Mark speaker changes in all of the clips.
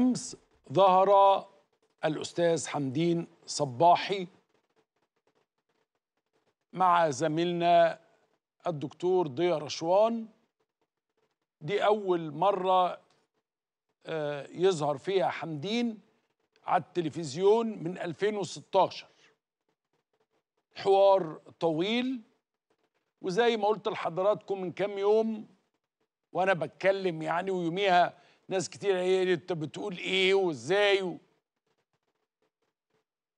Speaker 1: أمس ظهر الأستاذ حمدين صباحي مع زميلنا الدكتور ضياء رشوان دي أول مرة آه، يظهر فيها حمدين على التلفزيون من 2016 حوار طويل وزي ما قلت لحضراتكم من كام يوم وأنا بتكلم يعني ويوميها ناس كتير هي انت بتقول ايه وازاي و...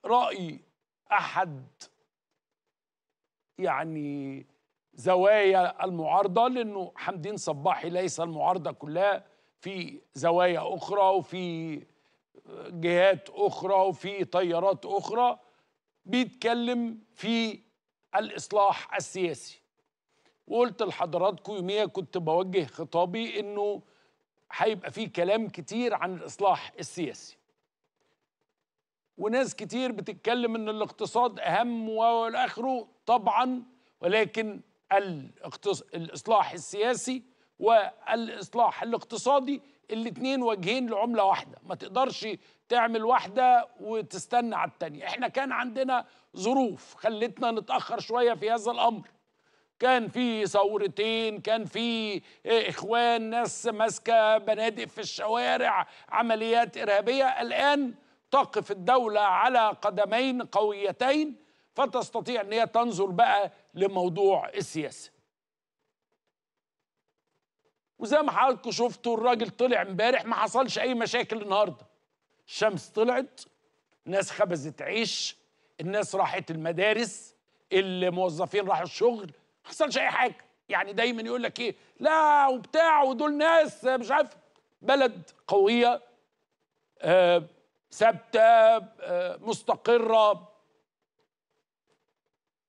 Speaker 1: راي احد يعني زوايا المعارضه لانه حمدين صباحي ليس المعارضه كلها في زوايا اخرى وفي جهات اخرى وفي تيارات اخرى بيتكلم في الاصلاح السياسي وقلت لحضراتكم يوميها كنت بوجه خطابي انه هيبقى فيه كلام كتير عن الإصلاح السياسي وناس كتير بتتكلم ان الاقتصاد اهم والاخره طبعا ولكن الاقتص... الاصلاح السياسي والاصلاح الاقتصادي الاثنين وجهين لعمله واحده ما تقدرش تعمل واحده وتستنى على الثانيه احنا كان عندنا ظروف خلتنا نتاخر شويه في هذا الامر كان في ثورتين كان في آه، اخوان ناس ماسكه بنادق في الشوارع عمليات ارهابيه الان تقف الدوله على قدمين قويتين فتستطيع ان هي تنظر بقى لموضوع السياسه وزي ما حضراتكم شفتوا الراجل طلع امبارح ما حصلش اي مشاكل النهارده الشمس طلعت الناس خبزت عيش الناس راحت المدارس الموظفين راحوا الشغل حصلش اي حاجه يعني دايما يقول لك ايه لا وبتاع ودول ناس مش عارف بلد قويه آه، ثابته آه، مستقره